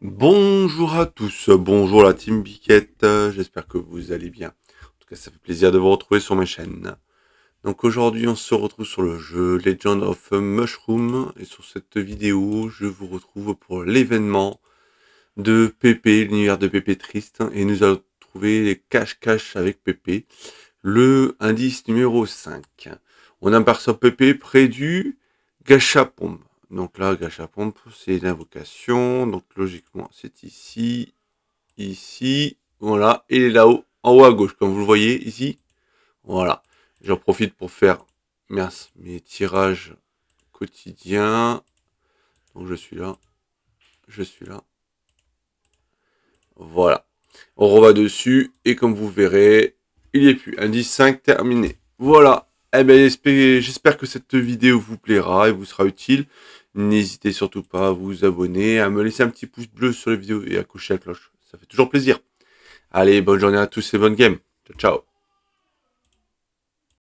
Bonjour à tous, bonjour la team Biquette, j'espère que vous allez bien. En tout cas, ça fait plaisir de vous retrouver sur ma chaîne Donc aujourd'hui, on se retrouve sur le jeu Legend of Mushroom. Et sur cette vidéo, je vous retrouve pour l'événement de Pépé, l'univers de Pépé Triste. Et nous allons trouver les cache-cache avec Pépé, le indice numéro 5. On aperçoit Pépé près du Gachapombe. Donc là, gâche pompe, c'est l'invocation Donc logiquement, c'est ici, ici, voilà. Et est là-haut, en haut à gauche, comme vous le voyez ici. Voilà. J'en profite pour faire mes tirages quotidiens. Donc je suis là, je suis là. Voilà. On revient dessus et comme vous verrez, il n'y a plus. Indice 5 terminé. Voilà. Eh ben, j'espère que cette vidéo vous plaira et vous sera utile. N'hésitez surtout pas à vous abonner, à me laisser un petit pouce bleu sur les vidéos et à coucher la cloche. Ça fait toujours plaisir. Allez, bonne journée à tous et bonne game. Ciao, ciao.